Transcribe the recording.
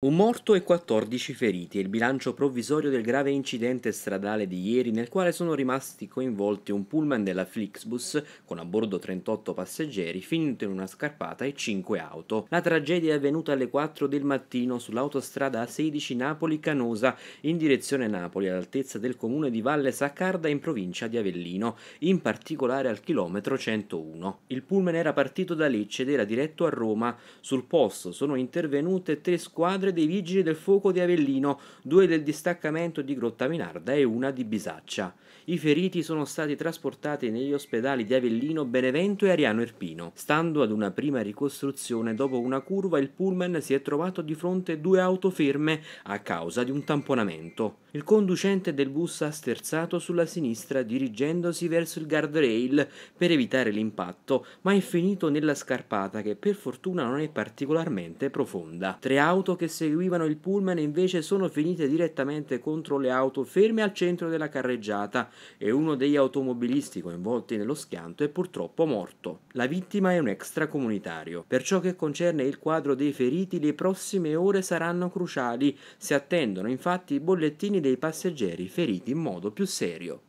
Un morto e 14 feriti è il bilancio provvisorio del grave incidente stradale di ieri nel quale sono rimasti coinvolti un pullman della Flixbus con a bordo 38 passeggeri finito in una scarpata e 5 auto. La tragedia è avvenuta alle 4 del mattino sull'autostrada A16 Napoli-Canosa in direzione Napoli all'altezza del comune di Valle Saccarda in provincia di Avellino, in particolare al chilometro 101. Il pullman era partito da Lecce ed era diretto a Roma. Sul posto sono intervenute tre squadre squadre dei Vigili del Fuoco di Avellino, due del distaccamento di Grotta Minarda e una di Bisaccia. I feriti sono stati trasportati negli ospedali di Avellino, Benevento e Ariano Irpino. Stando ad una prima ricostruzione, dopo una curva il pullman si è trovato di fronte due auto ferme a causa di un tamponamento. Il conducente del bus ha sterzato sulla sinistra dirigendosi verso il guardrail per evitare l'impatto, ma è finito nella scarpata che per fortuna non è particolarmente profonda. Tre auto che si seguivano il pullman invece sono finite direttamente contro le auto ferme al centro della carreggiata e uno degli automobilisti coinvolti nello schianto è purtroppo morto. La vittima è un extracomunitario. Per ciò che concerne il quadro dei feriti, le prossime ore saranno cruciali. Si attendono infatti i bollettini dei passeggeri feriti in modo più serio.